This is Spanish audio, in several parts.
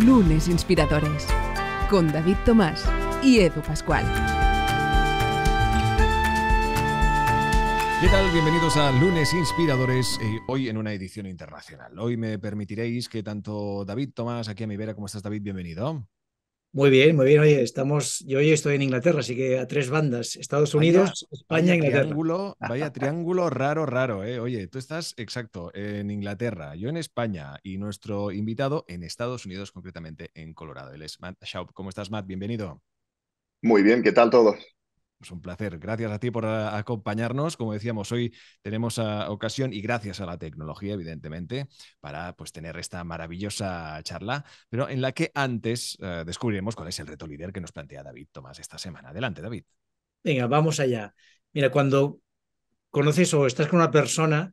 Lunes Inspiradores con David Tomás y Edu Pascual. ¿Qué tal? Bienvenidos a Lunes Inspiradores, eh, hoy en una edición internacional. Hoy me permitiréis que tanto David Tomás, aquí a mi vera, como estás David, bienvenido. Muy bien, muy bien. Oye, estamos, yo hoy estoy en Inglaterra, así que a tres bandas, Estados Unidos, España, e Inglaterra. vaya triángulo raro, raro. Eh. Oye, tú estás, exacto, en Inglaterra, yo en España y nuestro invitado en Estados Unidos, concretamente en Colorado. Él es Matt Schaub. ¿Cómo estás, Matt? Bienvenido. Muy bien, ¿qué tal todos? Pues un placer. Gracias a ti por ah, acompañarnos. Como decíamos, hoy tenemos ah, ocasión y gracias a la tecnología, evidentemente, para pues, tener esta maravillosa charla, pero en la que antes ah, descubriremos cuál es el reto líder que nos plantea David Tomás esta semana. Adelante, David. Venga, vamos allá. Mira, cuando conoces o estás con una persona,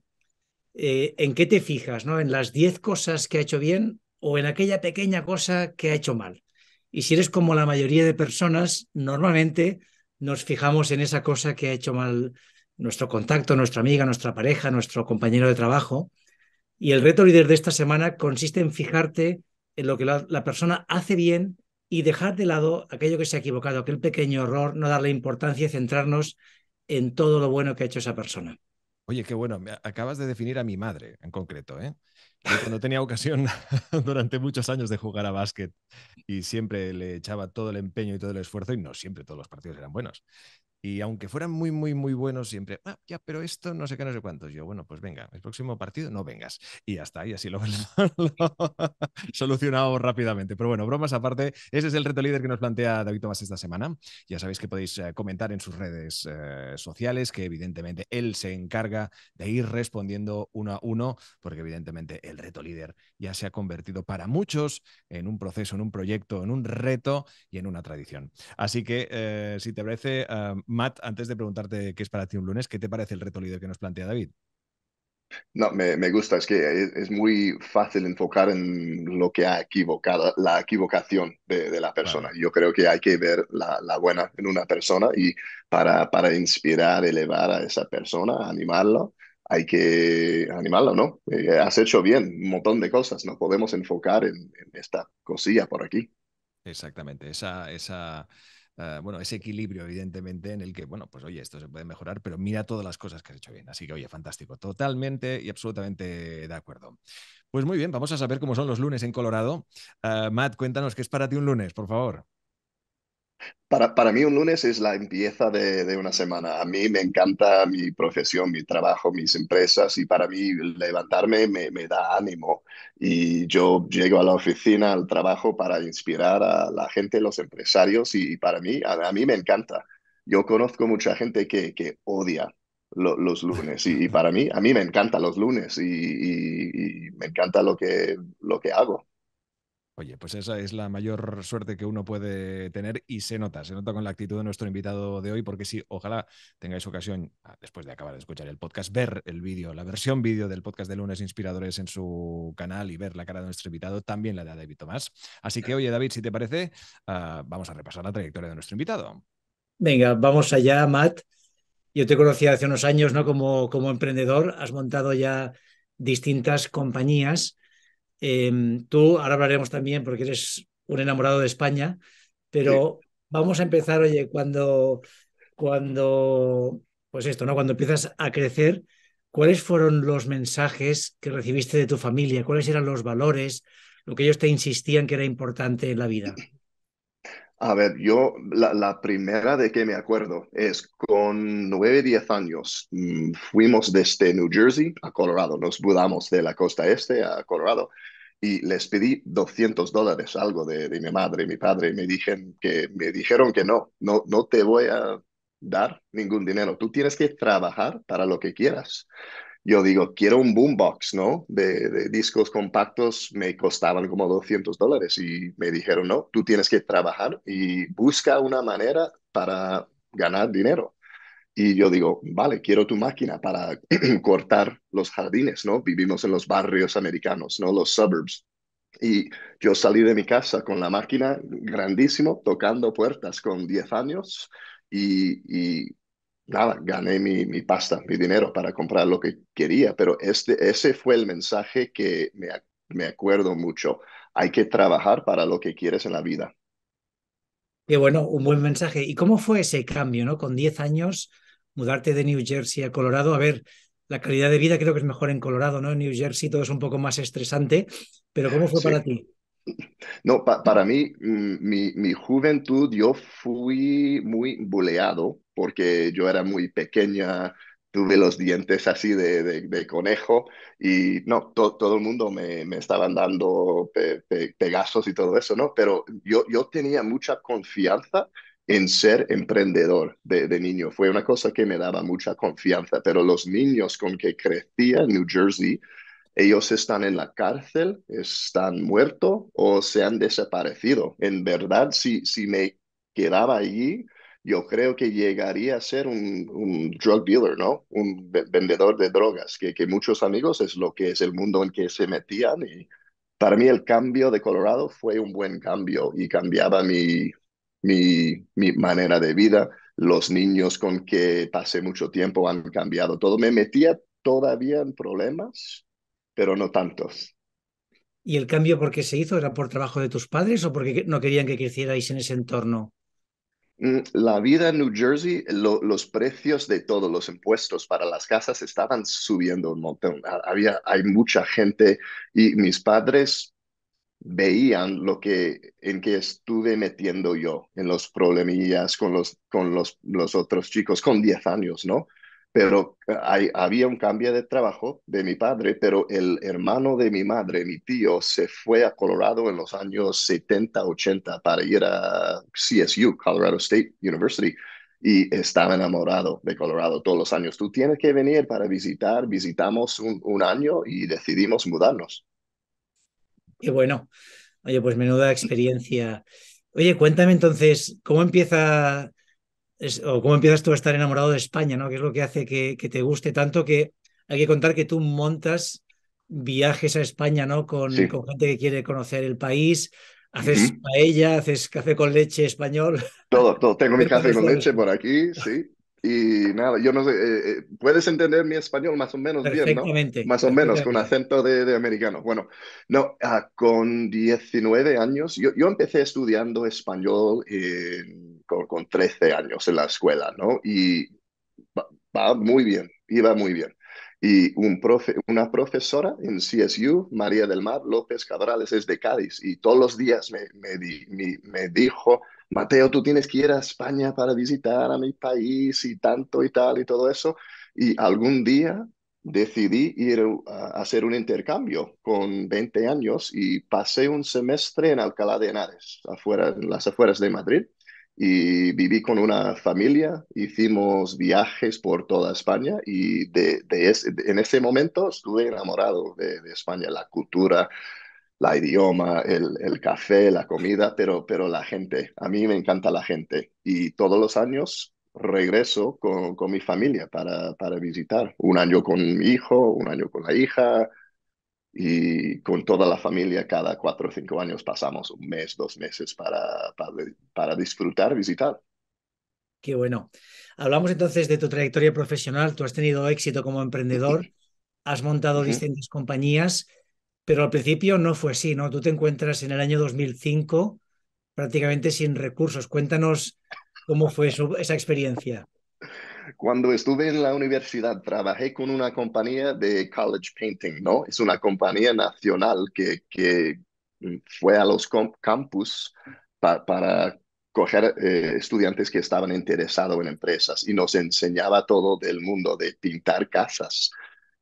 eh, ¿en qué te fijas? ¿no? ¿En las 10 cosas que ha hecho bien o en aquella pequeña cosa que ha hecho mal? Y si eres como la mayoría de personas, normalmente nos fijamos en esa cosa que ha hecho mal nuestro contacto, nuestra amiga, nuestra pareja, nuestro compañero de trabajo. Y el reto líder de esta semana consiste en fijarte en lo que la, persona hace bien y dejar de lado aquello que se ha equivocado, aquel pequeño error, no darle importancia y centrarnos en todo lo bueno que ha hecho esa persona. Oye, qué bueno, acabas de definir a mi madre en concreto, ¿eh? cuando tenía ocasión durante muchos años de jugar a básquet y siempre le echaba todo el empeño y todo el esfuerzo y no siempre todos los partidos eran buenos. Y aunque fueran muy, muy, muy buenos, siempre, ah, ya, pero esto no sé qué, no sé cuántos. Yo, bueno, pues venga, el próximo partido no vengas. Y hasta ahí así lo, solucionamos rápidamente. Pero bueno, bromas aparte, ese es el reto líder que nos plantea David Tomás esta semana. Ya sabéis que podéis eh, comentar en sus redes eh, sociales, que evidentemente él se encarga de ir respondiendo uno a uno, porque evidentemente el reto líder ya se ha convertido para muchos en un proceso, en un proyecto, en un reto y en una tradición. Así que, eh, si te parece... Matt, antes de preguntarte qué es para ti un lunes, ¿qué te parece el reto líder que nos plantea David? No, me, gusta, es que es, muy fácil enfocar en lo que ha equivocado, la equivocación de, la persona. Yo creo que hay que ver la, buena en una persona y para, para, inspirar, elevar a esa persona, animarlo, hay que animarlo, ¿no? Eh, has hecho bien un montón de cosas, no podemos enfocar en, esta cosilla por aquí. Exactamente, esa, esa eh, bueno, ese equilibrio, evidentemente, en el que, bueno, pues oye, esto se puede mejorar, pero mira todas las cosas que has hecho bien. Así que, oye, fantástico, totalmente y absolutamente de acuerdo. Pues muy bien, vamos a saber cómo son los lunes en Colorado. Eh, Matt, cuéntanos qué es para ti un lunes, por favor. Para, mí un lunes es la empieza de, una semana. A mí me encanta mi profesión, mi trabajo, mis empresas y para mí levantarme me, da ánimo. Y yo llego a la oficina, al trabajo para inspirar a la gente, los empresarios y, para mí, a, mí me encanta. Yo conozco mucha gente que, odia los lunes y, para mí, a mí me encantan los lunes y, y, me encanta lo que, lo que hago. Oye, pues esa es la mayor suerte que uno puede tener y se nota, se nota con la actitud de nuestro invitado de hoy, porque sí, ojalá tengáis ocasión, después de acabar de escuchar el podcast, ver el vídeo, la versión vídeo del podcast de lunes inspiradores en su canal y ver la cara de nuestro invitado, también la de David Tomás. Así que, oye, David, si te parece, ah, vamos a repasar la trayectoria de nuestro invitado. Venga, vamos allá, Matt. Yo te conocí hace unos años, ¿no? Como, como emprendedor, has montado ya distintas compañías Em, tú, ahora hablaremos también porque eres un enamorado de España, pero vamos a empezar, oye, cuando, cuando, pues esto, ¿no? Cuando empiezas a crecer, ¿cuáles fueron los mensajes que recibiste de tu familia? ¿Cuáles eran los valores, lo que ellos te insistían que era importante en la vida? A ver, yo la, la, primera de que me acuerdo es con 9, 10 años. Mm, fuimos desde New Jersey a Colorado, nos mudamos de la costa este a Colorado y les pedí 200 dólares, algo de, de mi madre, y mi padre, me, dijeron que, me dijeron que no, no, no te voy a dar ningún dinero, tú tienes que trabajar para lo que quieras yo digo, quiero un boombox, ¿no? De, discos compactos me costaban como 200 dólares y me dijeron, no, tú tienes que trabajar y busca una manera para ganar dinero. Y yo digo, vale, quiero tu máquina para cortar los jardines, ¿no? Vivimos en los barrios americanos, ¿no? Los suburbs. Y yo salí de mi casa con la máquina grandísimo, tocando puertas con 10 años y nada, gané mi, pasta, mi dinero para comprar lo que quería, pero este, ese fue el mensaje que me, acuerdo mucho. Hay que trabajar para lo que quieres en la vida. Qué bueno, un buen mensaje. ¿Y cómo fue ese cambio, no? Con 10 años, mudarte de New Jersey a Colorado. A ver, la calidad de vida creo que es mejor en Colorado, ¿no? En New Jersey todo es un poco más estresante, pero ¿cómo fue para ti? No, para mí, mm, mi, mi, juventud, yo fui muy buleado porque yo era muy pequeña, tuve los dientes así de, conejo y no, todo el mundo me, me estaban dando pegazos y todo eso, ¿no? Pero yo, yo tenía mucha confianza en ser emprendedor de, niño. Fue una cosa que me daba mucha confianza, pero los niños con que crecía en New Jersey, ellos están en la cárcel, están muertos o se han desaparecido. En verdad, si, si me quedaba allí, yo creo que llegaría a ser un, drug dealer, ¿no? Un vendedor de drogas, que, que, muchos amigos es lo que es el mundo en que se metían. Y para mí el cambio de Colorado fue un buen cambio y cambiaba mi, mi, mi manera de vida. Los niños con que pasé mucho tiempo han cambiado todo. Me metía todavía en problemas, pero no tantos. ¿Y el cambio por qué se hizo? ¿Era por trabajo de tus padres o porque no querían que crecierais en ese entorno? Mm, la vida en New Jersey, los precios de todos los impuestos para las casas estaban subiendo un montón. Había, hay mucha gente y mis padres veían lo que en que estuve metiendo yo en los problemillas con los con los, los otros chicos con 10 años, ¿no? pero eh, había un cambio de trabajo de mi padre, pero el hermano de mi madre, mi tío, se fue a Colorado en los años 70, 80 para ir a CSU, Colorado State University, y estaba enamorado de Colorado todos los años. Tú tienes que venir para visitar, visitamos un, un año y decidimos mudarnos. Qué bueno. Oye, pues menuda experiencia. Oye, cuéntame entonces, ¿cómo empieza o cómo empiezas tú a estar enamorado de España, ¿no? Que es lo que hace que, te guste tanto que hay que contar que tú montas viajes a España, ¿no? Con, gente que quiere conocer el país, haces paella, haces café con leche español. Todo, todo. Tengo mi café con leche por aquí, sí. Y nada, yo no sé, eh, eh, puedes entender mi español más o menos bien, ¿no? Más o menos, con acento de, americano. Bueno, no, ah, con 19 años, yo, empecé estudiando español eh, con, con, 13 años en la escuela, ¿no? Y va, muy bien, iba muy bien. Y un profe, una profesora en CSU, María del Mar López Cabrales, es de Cádiz, y todos los días me, me dijo Mateo, tú tienes que ir a España para visitar a mi país y tanto y tal y todo eso. Y algún día decidí ir a hacer un intercambio con 20 años y pasé un semestre en Alcalá de Henares, afuera, en las afueras de Madrid, y viví con una familia, hicimos viajes por toda España y de, en ese momento estuve enamorado de España, la cultura, la idioma, el, café, la comida, pero, pero la gente. A mí me encanta la gente. Y todos los años regreso con, mi familia para, para, visitar. Un año con mi hijo, un año con la hija y con toda la familia. Cada cuatro o cinco años pasamos un mes, dos meses para, para, disfrutar, visitar. Qué bueno. Hablamos entonces de tu trayectoria profesional. Tú has tenido éxito como emprendedor, has montado distintas compañías pero al principio no fue así, ¿no? Tú te encuentras en el año 2005 prácticamente sin recursos. Cuéntanos cómo fue esa experiencia. Cuando estuve en la universidad trabajé con una compañía de college painting, ¿no? Es una compañía nacional que, fue a los campus para coger eh, estudiantes que estaban interesados en empresas y nos enseñaba todo del mundo de pintar casas,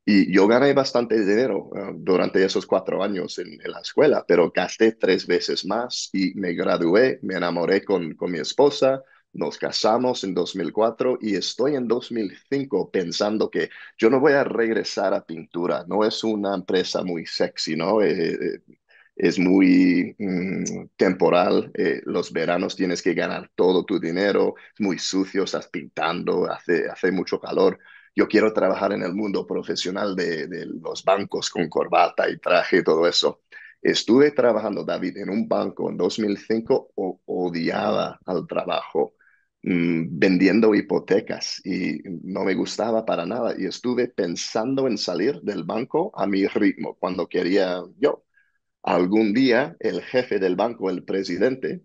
y yo gané bastante dinero eh, durante esos cuatro años en, la escuela, pero gasté tres veces más y me gradué, me enamoré con, con mi esposa, nos casamos en 2004 y estoy en 2005 pensando que yo no voy a regresar a pintura, no es una empresa muy sexy, ¿no? Eh, eh, es muy mm, temporal, los veranos tienes que ganar todo tu dinero, es muy sucio, estás pintando, hace, hace mucho calor yo quiero trabajar en el mundo profesional de, los bancos con corbata y traje y todo eso. Estuve trabajando, David, en un banco en 2005, odiaba al trabajo mm, vendiendo hipotecas y no me gustaba para nada. Y estuve pensando en salir del banco a mi ritmo cuando quería yo. Algún día el jefe del banco, el presidente,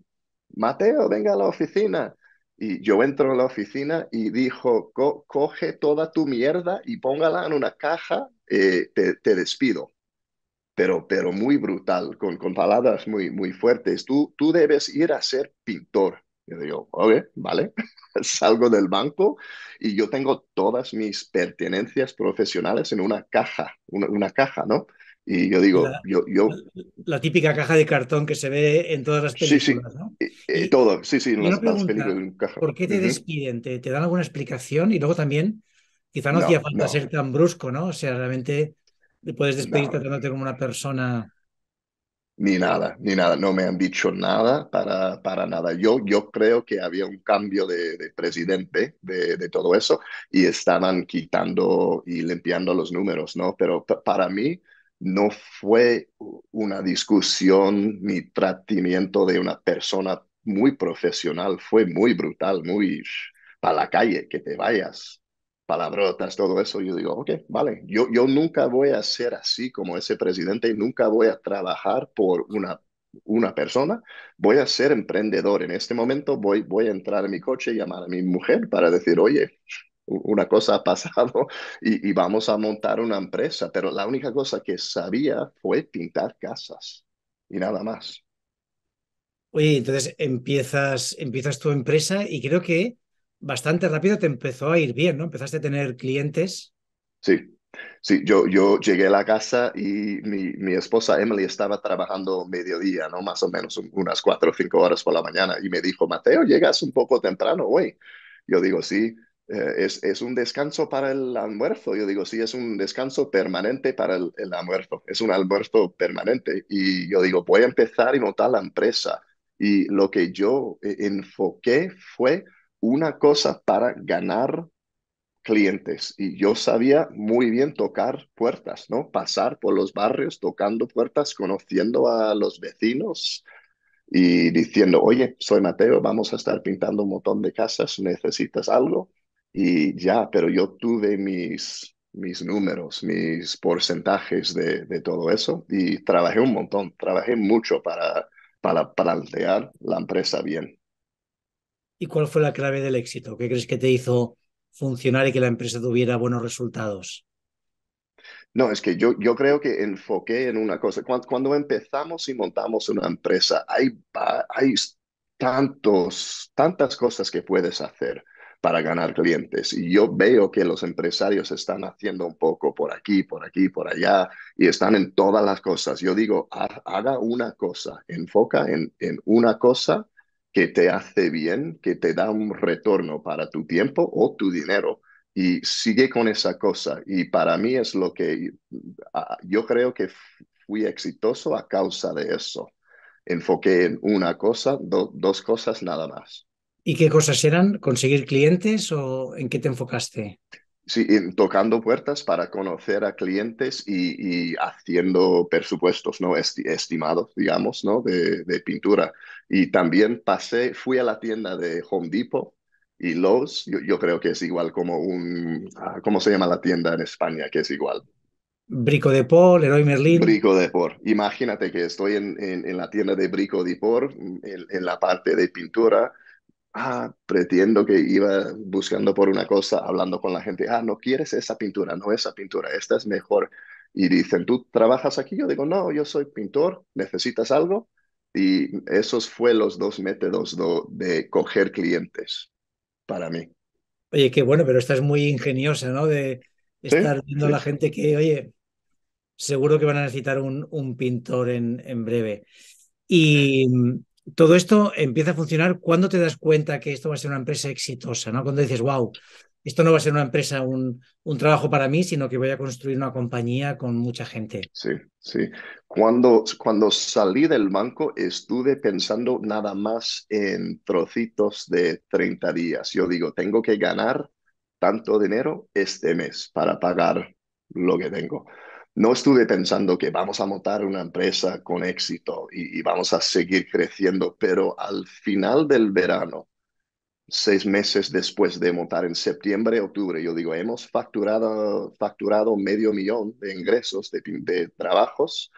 Mateo, venga a la oficina y yo entro en la oficina y dijo, coge toda tu mierda y póngala en una caja, eh, te, despido. Pero, pero muy brutal, con, con palabras muy, muy fuertes. Tú, tú debes ir a ser pintor. Yo digo, ok, vale, salgo del banco y yo tengo todas mis pertenencias profesionales en una caja, una caja, ¿no? Y yo digo, yo, yo... La típica caja de cartón que se ve en todas las películas, sí, sí. Eh, eh, todo, sí, sí, en las, las, películas en ¿Por qué te despiden? ¿Te, dan alguna explicación? Y luego también, quizá no, hacía falta ser tan brusco, ¿no? O sea, realmente puedes despedirte tratándote como una persona... Ni nada, ni nada, no me han dicho nada para, para nada. Yo, yo creo que había un cambio de, de presidente de, de, todo eso y estaban quitando y limpiando los números, ¿no? Pero para mí no fue una discusión ni tratamiento de una persona muy profesional, fue muy brutal, muy para la calle, que te vayas, palabrotas, todo eso. Yo digo, ok, vale, yo, yo nunca voy a ser así como ese presidente, nunca voy a trabajar por una, una persona, voy a ser emprendedor. En este momento voy, voy a entrar en mi coche y llamar a mi mujer para decir, oye, una cosa ha pasado y, vamos a montar una empresa, pero la única cosa que sabía fue pintar casas y nada más. Oye, entonces empiezas, empiezas tu empresa y creo que bastante rápido te empezó a ir bien, ¿no? Empezaste a tener clientes. Sí, sí, yo, yo llegué a la casa y mi, mi esposa Emily estaba trabajando mediodía, ¿no? Más o menos unas cuatro o cinco horas por la mañana y me dijo, Mateo, llegas un poco temprano, güey. Yo digo, sí, eh, es, un descanso para el almuerzo. Yo digo, sí, es un descanso permanente para el, almuerzo, es un almuerzo permanente. Y yo digo, voy a empezar y notar la empresa. Y lo que yo eh, enfoqué fue una cosa para ganar clientes y yo sabía muy bien tocar puertas, ¿no? Pasar por los barrios tocando puertas, conociendo a los vecinos y diciendo, oye, soy Mateo, vamos a estar pintando un montón de casas, ¿necesitas algo? Y ya, pero yo tuve mis, mis números, mis porcentajes de, de todo eso y trabajé un montón, trabajé mucho para, para plantear la empresa bien. ¿Y cuál fue la clave del éxito? ¿Qué crees que te hizo funcionar y que la empresa tuviera buenos resultados? No, es que yo, yo creo que enfoqué en una cosa. Cuando, cuando empezamos y montamos una empresa, hay, hay tantos, tantas cosas que puedes hacer para ganar clientes. Y yo veo que los empresarios están haciendo un poco por aquí, por aquí, por allá, y están en todas las cosas. Yo digo, haga una cosa, enfoca en, en una cosa que te hace bien, que te da un retorno para tu tiempo o tu dinero. Y sigue con esa cosa. Y para mí es lo que yo creo que fui exitoso a causa de eso. Enfoqué en una cosa, dos cosas nada más. ¿Y qué cosas eran? ¿Conseguir clientes o en qué te enfocaste? Sí, tocando puertas para conocer a clientes y, haciendo presupuestos ¿no? estimados, digamos, ¿no? De, pintura. Y también pasé, fui a la tienda de Home Depot y Lowe's, yo, creo que es igual como un, ah, ¿cómo se llama la tienda en España? Que es igual. Brico de Por, Leroy Merlin. Brico de Por. Imagínate que estoy en, la tienda de Brico de Por, en la parte de pintura ah, pretendo que iba buscando por una cosa, hablando con la gente, ah, no quieres esa pintura, no esa pintura, esta es mejor. Y dicen, ¿tú trabajas aquí? Yo digo, no, yo soy pintor, ¿necesitas algo? Y esos fue los dos métodos de coger clientes para mí. Oye, qué bueno, pero estás muy ingeniosa, ¿no? De estar viendo a la gente que, oye, seguro que van a necesitar un, un pintor en, en breve. Y, mm, todo esto empieza a funcionar cuando te das cuenta que esto va a ser una empresa exitosa, ¿no? Cuando dices, wow, esto no va a ser una empresa, un, trabajo para mí, sino que voy a construir una compañía con mucha gente. Sí, sí. Cuando, cuando salí del banco estuve pensando nada más en trocitos de 30 días. Yo digo, tengo que ganar tanto dinero este mes para pagar lo que tengo no estuve pensando que vamos a montar una empresa con éxito y, vamos a seguir creciendo, pero al final del verano, seis meses después de montar en septiembre, octubre, yo digo, hemos facturado, facturado medio millón de ingresos de, trabajos,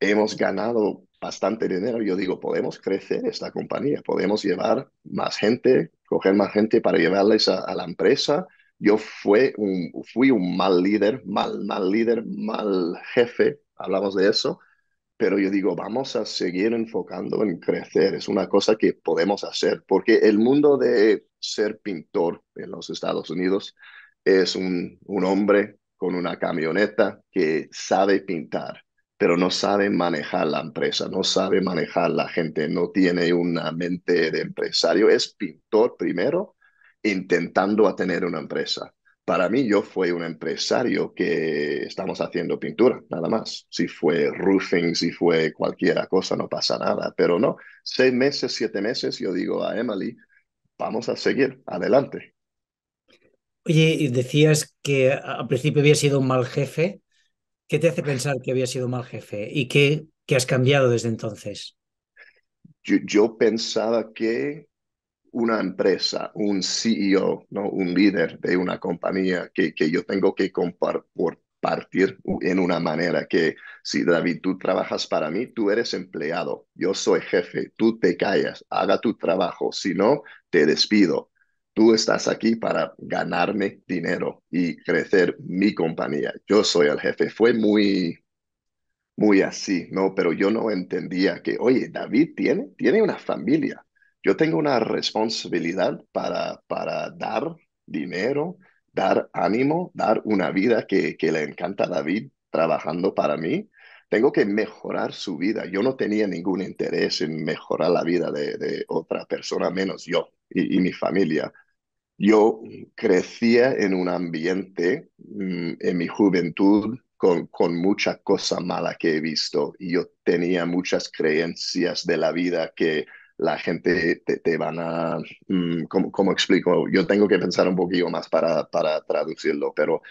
hemos ganado bastante dinero, yo digo, podemos crecer esta compañía, podemos llevar más gente, coger más gente para llevarles a la empresa yo fue fui un mal líder, mal, mal líder, mal jefe, hablamos de eso, pero yo digo, vamos a seguir enfocando en crecer, es una cosa que podemos hacer, porque el mundo de ser pintor en los Estados Unidos es un hombre con una camioneta que sabe pintar, pero no sabe manejar la empresa, no sabe manejar la gente, no tiene una mente de empresario, es pintor primero intentando a tener una empresa. Para mí, yo fui un empresario que estamos haciendo pintura, nada más. Si fue roofing, si fue cualquier cosa, no pasa nada. Pero no, seis meses, siete meses, yo digo a Emily, vamos a seguir adelante. Oye, decías que al principio había sido un mal jefe. ¿Qué te hace pensar que había sido mal jefe? ¿Y qué, has cambiado desde entonces? yo pensaba que una empresa, un CEO, ¿no? un líder de una compañía que, que yo tengo que compartir en una manera que si David, tú trabajas para mí, tú eres empleado, yo soy jefe, tú te callas, haga tu trabajo, si no, te despido. Tú estás aquí para ganarme dinero y crecer mi compañía. Yo soy el jefe. Fue muy, muy así, ¿no? Pero yo no entendía que, oye, David tiene, tiene una familia yo tengo una responsabilidad para, para dar dinero, dar ánimo, dar una vida que, que le encanta a David trabajando para mí. Tengo que mejorar su vida. Yo no tenía ningún interés en mejorar la vida de, otra persona, menos yo y, mi familia yo crecía en un ambiente mm, en mi juventud con, con mucha cosa mala que he visto y yo tenía muchas creencias de la vida que la gente te, van a, mm, ¿cómo, explico? Yo tengo que pensar un poquito más para, para traducirlo, pero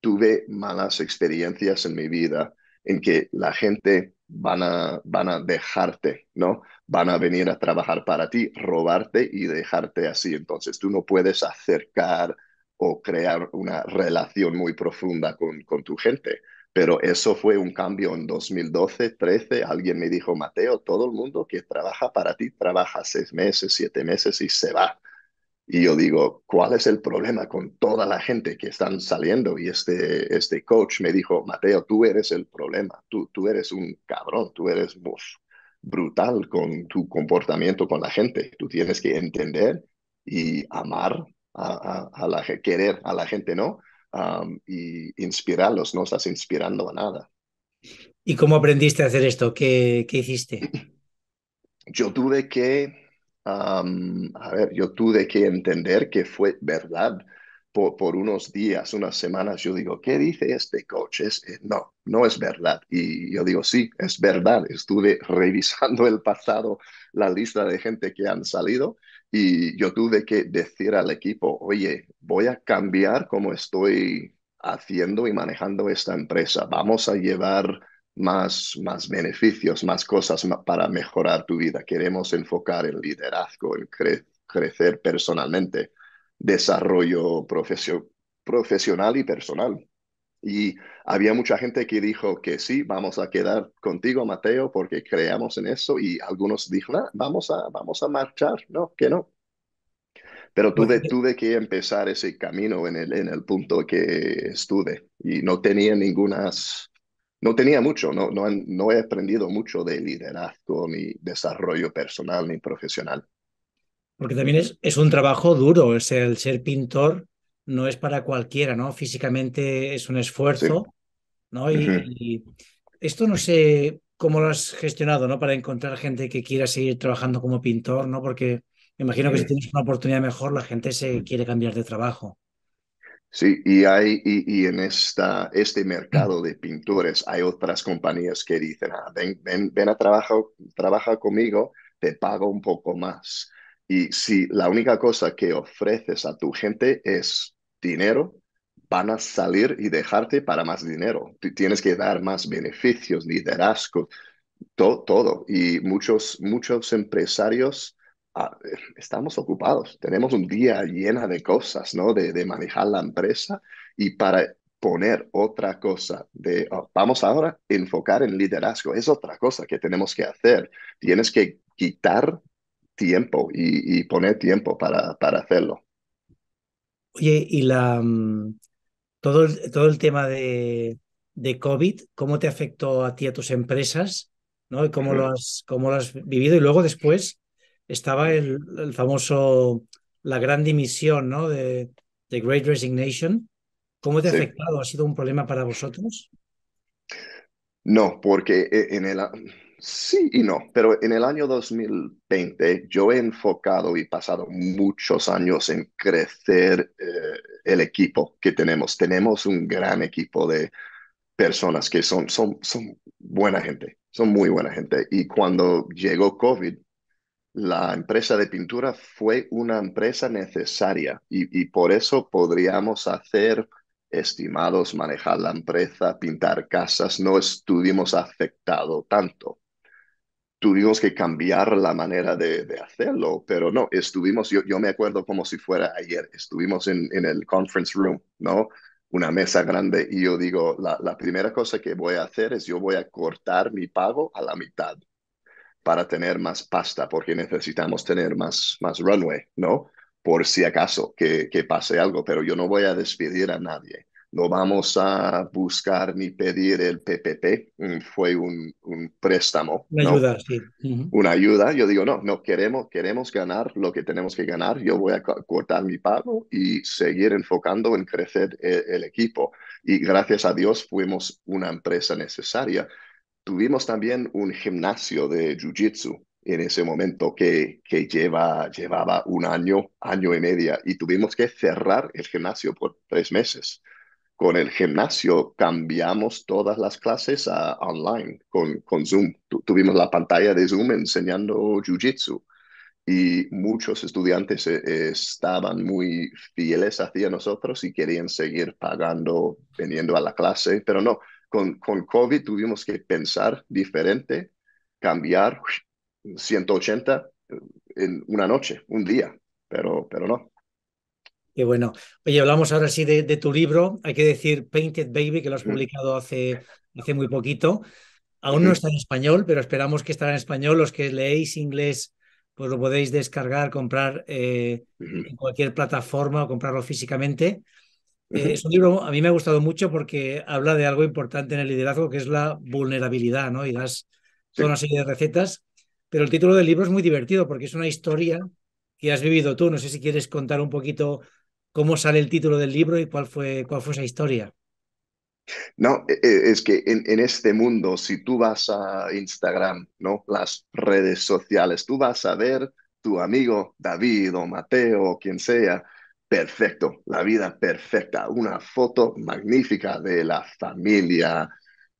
tuve malas experiencias en mi vida en que la gente van a, van a dejarte, ¿no? Van a venir a trabajar para ti, robarte y dejarte así. Entonces tú no puedes acercar o crear una relación muy profunda con tu gente. Pero eso fue un cambio en 2012, 13. Alguien me dijo, Mateo, todo el mundo que trabaja para ti trabaja seis meses, siete meses y se va. Y yo digo, ¿cuál es el problema con toda la gente que están saliendo? Y este, este coach me dijo, Mateo, tú eres el problema. Tú, tú eres un cabrón, tú eres brutal con tu comportamiento con la gente. Tú tienes que entender y amar a, a, a la querer a la gente, ¿no? y inspirarlos, no estás inspirando a nada. ¿Y cómo aprendiste a hacer esto? ¿Qué, qué hiciste? Yo tuve que, a ver, yo tuve que entender que fue verdad por, por, unos días, unas semanas. Yo digo, ¿qué dice este coach? Es, eh, no, no es verdad. Y yo digo, sí, es verdad. Estuve revisando el pasado, la lista de gente que han salido y yo tuve que decir al equipo, oye, voy a cambiar cómo estoy haciendo y manejando esta empresa. Vamos a llevar más, más beneficios, más cosas para mejorar tu vida. Queremos enfocar el liderazgo, en crecer personalmente, desarrollo profesional y personal. Y había mucha gente que dijo que sí, vamos a quedar contigo, Mateo, porque creamos en eso. Y algunos dijeron, ah, vamos, a, vamos a marchar, no, que no. Pero pues tuve, tuve que empezar ese camino en el, en el punto que estuve y no tenía ninguna, no tenía mucho, no, no, he aprendido mucho de liderazgo, ni desarrollo personal, ni profesional. Porque también es, es un trabajo duro, es el ser pintor no es para cualquiera, ¿no? Físicamente es un esfuerzo, ¿no? Y, esto no sé cómo lo has gestionado, ¿no? Para encontrar gente que quiera seguir trabajando como pintor, ¿no? Porque me imagino que si tienes una oportunidad mejor, la gente se mm. quiere cambiar de trabajo. Sí, y hay y, en esta, este mm. mercado de pintores hay otras compañías que dicen, ah, ven, ven, ven a trabajar trabaja conmigo, te pago un poco más. Y si la única cosa que ofreces a tu gente es dinero, van a salir y dejarte para más dinero. tienes que dar más beneficios, liderazgo, todo. Y muchos, muchos empresarios ah, estamos ocupados. Tenemos un día lleno de cosas, ¿no? De, de manejar la empresa y para poner otra cosa de oh, vamos ahora enfocar en liderazgo. Es otra cosa que tenemos que hacer. Tienes que quitar tiempo y, y poner tiempo para, para hacerlo. Oye, y la mm, todo el, todo el tema de, de COVID, ¿cómo te afectó a ti, a tus empresas? ¿no? ¿Y cómo, lo has, vivido? Y luego después estaba el, el famoso, la gran dimisión ¿no? de, Great Resignation. ¿Cómo te ha afectado? ¿Ha sido un problema para vosotros? No, porque eh, en el, Sí y no, pero en el año 2020 yo he enfocado y pasado muchos años en crecer eh, el equipo que tenemos. Tenemos un gran equipo de personas que son, buena gente, son muy buena gente. Y cuando llegó COVID, la empresa de pintura fue una empresa necesaria y, y por eso podríamos hacer estimados, manejar la empresa, pintar casas, no estuvimos afectados tanto tuvimos que cambiar la manera de, hacerlo, pero no, estuvimos, yo, yo me acuerdo como si fuera ayer, estuvimos en, el conference room, ¿no? Una mesa grande y yo digo, la, primera cosa que voy a hacer es yo voy a cortar mi pago a la mitad para tener más pasta, porque necesitamos tener más, más runway, ¿no? Por si acaso que pase algo, pero yo no voy a despedir a nadie no vamos a buscar ni pedir el PPP, mm, fue un, un préstamo. Una ayuda, sí. Una ayuda, yo digo, no, no queremos, queremos ganar lo que tenemos que ganar, yo voy a cortar mi pago y seguir enfocando en crecer e, el, equipo. Y gracias a Dios fuimos una empresa necesaria. Tuvimos también un gimnasio de Jiu-Jitsu en ese momento que, que lleva, llevaba un año, año y medio, y tuvimos que cerrar el gimnasio por tres meses con el gimnasio cambiamos todas las clases a online con, con Zoom. tuvimos la pantalla de Zoom enseñando Jiu-Jitsu y muchos estudiantes e, estaban muy fieles hacia nosotros y querían seguir pagando, viniendo a la clase, pero no, con, con COVID tuvimos que pensar diferente, cambiar 180 eh, en una noche, un día, pero, pero no. Qué bueno. Oye, hablamos ahora sí de, tu libro. Hay que decir Painted Baby, que lo has mm. publicado hace, hace muy poquito. Aún no está en español, pero esperamos que estará en español. Los que leéis inglés, pues lo podéis descargar, comprar eh, en cualquier plataforma o comprarlo físicamente. Eh, es un libro, a mí me ha gustado mucho porque habla de algo importante en el liderazgo, que es la vulnerabilidad, ¿no? Y das toda una serie de recetas. Pero el título del libro es muy divertido porque es una historia que has vivido tú. No sé si quieres contar un poquito cómo sale el título del libro y cuál fue, cuál fue esa historia. No, e, e, es que en, este mundo, si tú vas a Instagram, ¿no? Las redes sociales, tú vas a ver tu amigo David o Mateo o quien sea, perfecto, la vida perfecta, una foto magnífica de la familia,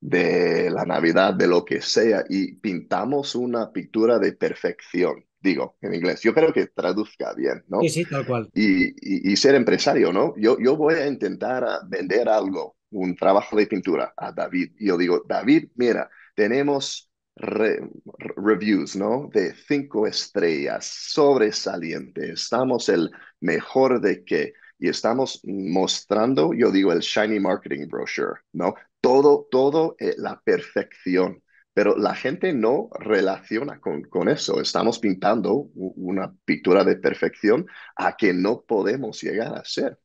de la Navidad, de lo que sea, y pintamos una pintura de perfección digo en inglés. Yo creo que traduzca bien, ¿no? Sí, sí, tal cual. Y, y, ser empresario, ¿no? Yo, yo voy a intentar vender algo, un trabajo de pintura a David. yo digo, David, mira, tenemos reviews, ¿no? De cinco estrellas, sobresaliente, estamos el mejor de qué. Y estamos mostrando, yo digo, el shiny marketing brochure, ¿no? Todo, todo, eh, la perfección pero la gente no relaciona con, con eso. Estamos pintando una pintura de perfección a que no podemos llegar a ser.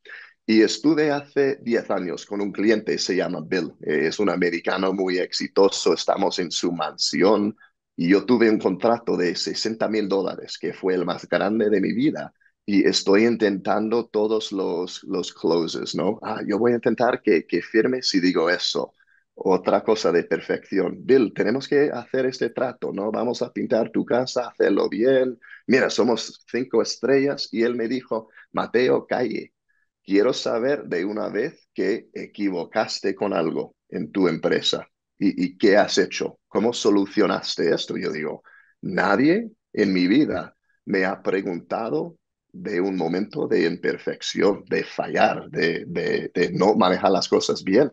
Y estuve hace 10 años con un cliente, se llama Bill, eh, es un americano muy exitoso, estamos en su mansión y yo tuve un contrato de 60 mil dólares, que fue el más grande de mi vida. Y estoy intentando todos los, los closes, ¿no? Ah, yo voy a intentar que, que firme si digo eso otra cosa de perfección. Bill, tenemos que hacer este trato, ¿no? Vamos a pintar tu casa, hacerlo bien. Mira, somos cinco estrellas. Y él me dijo, Mateo, calle, quiero saber de una vez que equivocaste con algo en tu empresa y, qué has hecho, cómo solucionaste esto. Yo digo, nadie en mi vida me ha preguntado de un momento de imperfección, de fallar, de no manejar las cosas bien.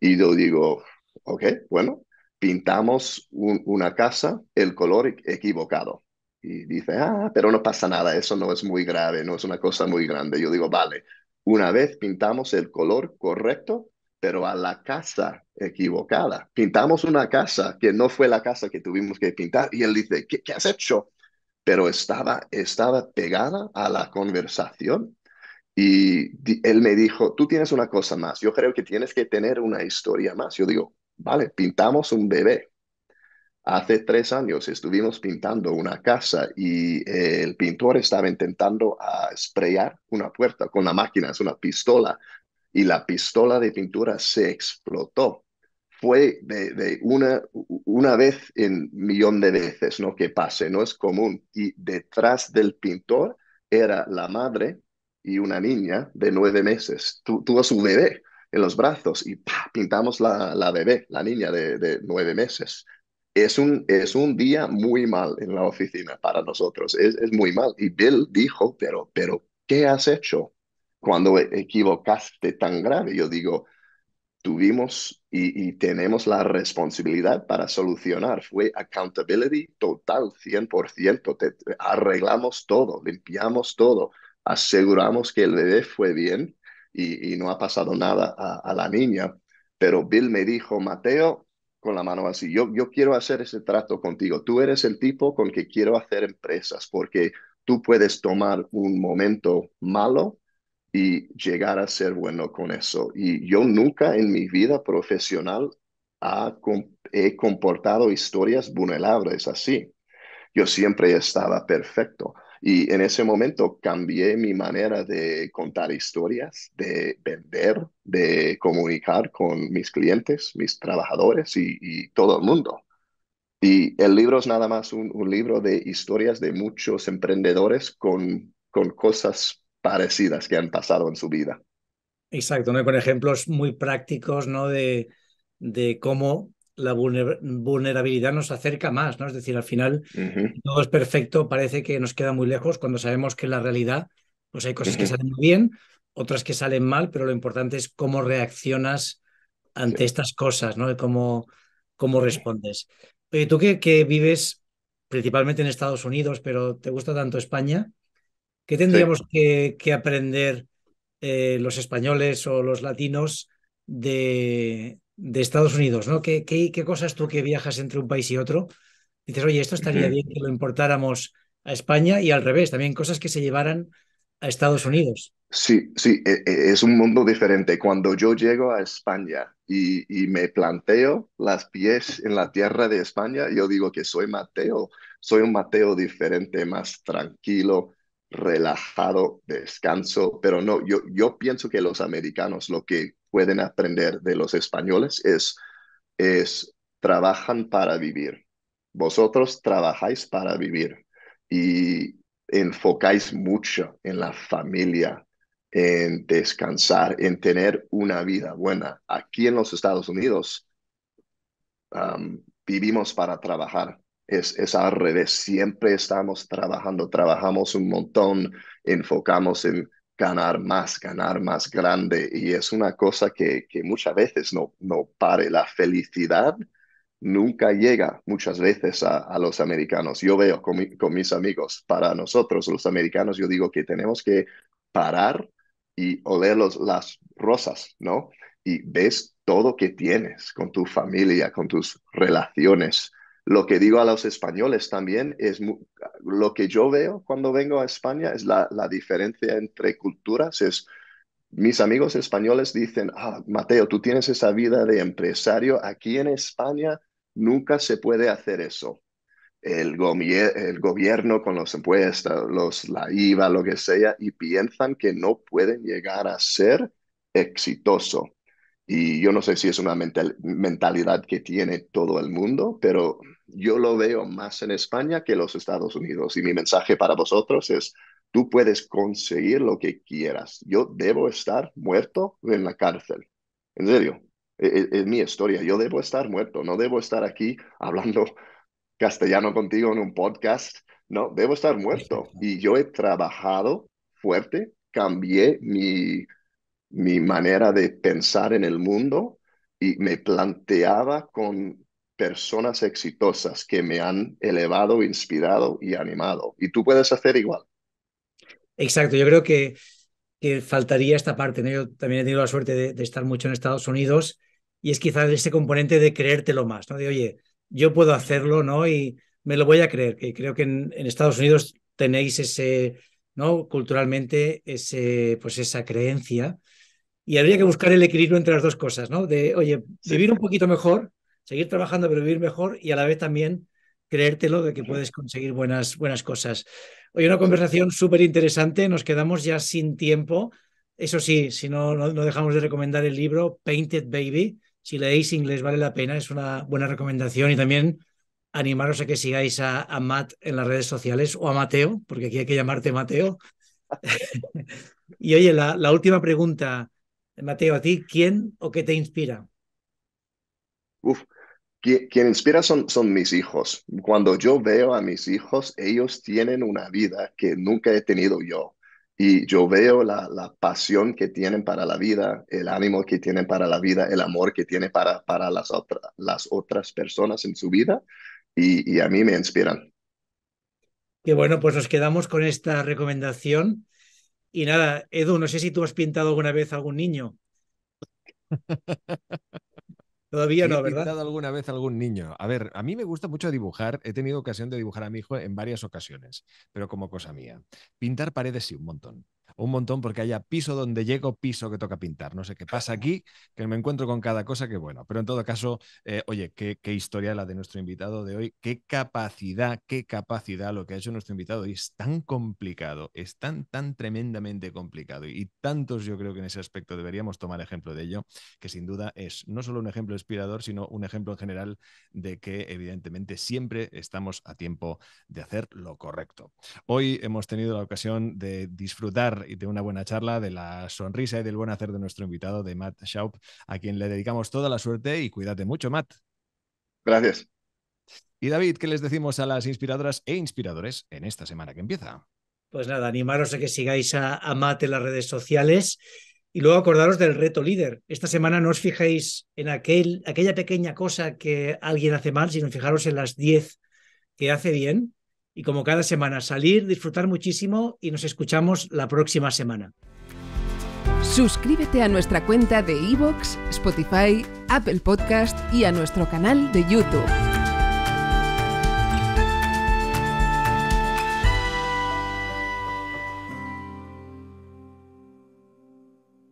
Y yo digo, ok, bueno, pintamos una casa el color e-, equivocado. Y dice, ah, pero no pasa nada, eso no es muy grave, no es una cosa muy grande. Yo digo, vale, una vez pintamos el color correcto, pero a la casa equivocada. Pintamos una casa que no fue la casa que tuvimos que pintar. Y él dice, ¿qué, qué has hecho? Pero estaba, estaba pegada a la conversación y él me dijo, tú tienes una cosa más, yo creo que tienes que tener una historia más. Yo digo, vale, pintamos un bebé. Hace tres años estuvimos pintando una casa y eh, el pintor estaba intentando a ah, sprayar una puerta con la máquina, es una pistola, y la pistola de pintura se explotó. Fue de, una, una vez en millón de veces, ¿no? Que pase, no es común. Y detrás del pintor era la madre y una niña de nueve meses tuvo su bebé en los brazos y pintamos la, bebé, la niña de, nueve meses. Es un, es un día muy mal en la oficina para nosotros, es, muy mal. Y Bill dijo, pero, pero, ¿qué has hecho cuando e, equivocaste tan grave? Yo digo, tuvimos y, tenemos la responsabilidad para solucionar. Fue accountability total, 100%. arreglamos todo, limpiamos todo aseguramos que el bebé fue bien y, no ha pasado nada a, la niña. Pero Bill me dijo, Mateo, con la mano así, yo, yo quiero hacer ese trato contigo. Tú eres el tipo con que quiero hacer empresas porque tú puedes tomar un momento malo y llegar a ser bueno con eso. Y yo nunca en mi vida profesional he comportado historias vulnerables así. Yo siempre estaba perfecto. Y en ese momento cambié mi manera de contar historias, de vender, de comunicar con mis clientes, mis trabajadores y, todo el mundo. Y el libro es nada más un, libro de historias de muchos emprendedores con, con cosas parecidas que han pasado en su vida. Exacto, ¿no? con ejemplos muy prácticos ¿no? de, de cómo la vulnerabilidad nos acerca más, ¿no? Es decir, al final todo es perfecto, parece que nos queda muy lejos cuando sabemos que en la realidad, pues hay cosas que salen bien, otras que salen mal, pero lo importante es cómo reaccionas ante estas cosas, ¿no? Y cómo, cómo respondes. Oye, tú que, vives principalmente en Estados Unidos, pero te gusta tanto España, ¿qué tendríamos que, aprender eh, los españoles o los latinos de, de Estados Unidos, ¿no? ¿Qué, ¿Qué, qué, cosas tú que viajas entre un país y otro dices, oye, esto estaría bien que lo importáramos a España y al revés, también cosas que se llevaran a Estados Unidos? Sí, sí, e, e, es un mundo diferente. Cuando yo llego a España y, y me planteo las pies en la tierra de España, yo digo que soy Mateo, soy un Mateo diferente, más tranquilo, relajado, descanso, pero no, yo, yo pienso que los americanos lo que pueden aprender de los españoles es, es trabajan para vivir. Vosotros trabajáis para vivir y enfocáis mucho en la familia, en descansar, en tener una vida buena. Aquí en los Estados Unidos vivimos para trabajar es, es al revés. Siempre estamos trabajando, trabajamos un montón, enfocamos en ganar más, ganar más grande. Y es una cosa que, que muchas veces no, no pare. La felicidad nunca llega muchas veces a, los americanos. Yo veo con, con, mis amigos, para nosotros los americanos, yo digo que tenemos que parar y oler los, las rosas, ¿no? Y ves todo que tienes con tu familia, con tus relaciones, lo que digo a los españoles también es lo que yo veo cuando vengo a España es la, la diferencia entre culturas. Es, mis amigos españoles dicen, ah, Mateo, tú tienes esa vida de empresario. Aquí en España nunca se puede hacer eso. El, el, gobierno con los impuestos, los, la IVA, lo que sea, y piensan que no pueden llegar a ser exitoso. Y yo no sé si es una mentalidad que tiene todo el mundo, pero yo lo veo más en España que en los Estados Unidos. Y mi mensaje para vosotros es, tú puedes conseguir lo que quieras. Yo debo estar muerto en la cárcel. En serio, e, e, es, mi historia. Yo debo estar muerto. No debo estar aquí hablando castellano contigo en un podcast. No, debo estar muerto. Y yo he trabajado fuerte, cambié mi, mi manera de pensar en el mundo y me planteaba con personas exitosas que me han elevado, inspirado y animado. Y tú puedes hacer igual. Exacto, yo creo que, que faltaría esta parte. Yo también he tenido la suerte de, estar mucho en Estados Unidos y es quizás ese componente de creértelo más, ¿no? de oye, yo puedo hacerlo ¿no? y me lo voy a creer, que creo que en, Estados Unidos tenéis ese, ¿no? culturalmente, ese, pues esa creencia. Y habría que buscar el equilibrio entre las dos cosas, ¿no? De, oye, vivir un poquito mejor, seguir trabajando pero vivir mejor y a la vez también creértelo de que puedes conseguir buenas, buenas cosas. Hoy una conversación súper interesante, nos quedamos ya sin tiempo. Eso sí, si no, no, dejamos de recomendar el libro Painted Baby. Si leéis inglés vale la pena, es una buena recomendación y también animaros a que sigáis a, Matt en las redes sociales o a Mateo, porque aquí hay que llamarte Mateo. y oye, la, la última pregunta, Mateo, a ti, ¿quién o qué te inspira? Uf, quien, inspira son, son mis hijos. Cuando yo veo a mis hijos, ellos tienen una vida que nunca he tenido yo. Y yo veo la, la, pasión que tienen para la vida, el ánimo que tienen para la vida, el amor que tienen para, para las, las otras personas en su vida y, y, a mí me inspiran. Qué bueno, pues nos quedamos con esta recomendación. Y nada, Edu, no sé si tú has pintado alguna vez a algún niño. Todavía no, ¿verdad? He pintado alguna vez a algún niño. A ver, a mí me gusta mucho dibujar. He tenido ocasión de dibujar a mi hijo en varias ocasiones, pero como cosa mía. Pintar paredes sí, un montón un montón porque haya piso donde llego, piso que toca pintar. No sé qué pasa aquí, que me encuentro con cada cosa que bueno. Pero en todo caso, eh, oye, qué, historia la de nuestro invitado de hoy, qué capacidad, qué capacidad lo que ha hecho nuestro invitado Y Es tan complicado, es tan, tan tremendamente complicado y, y tantos yo creo que en ese aspecto deberíamos tomar ejemplo de ello, que sin duda es no solo un ejemplo inspirador, sino un ejemplo en general de que evidentemente siempre estamos a tiempo de hacer lo correcto. Hoy hemos tenido la ocasión de disfrutar y de una buena charla, de la sonrisa y del buen hacer de nuestro invitado, de Matt Schaub, a quien le dedicamos toda la suerte y cuídate mucho, Matt. Gracias. Y David, ¿qué les decimos a las inspiradoras e inspiradores en esta semana que empieza? Pues nada, animaros a que sigáis a, Matt en las redes sociales. Y luego acordaros del reto líder. Esta semana no os fijéis en aquel, aquella pequeña cosa que alguien hace mal, sino fijaros en las 10 que hace bien y como cada semana, salir, disfrutar muchísimo y nos escuchamos la próxima semana. Suscríbete a nuestra cuenta de iVoox, Spotify, Apple Podcast y a nuestro canal de YouTube.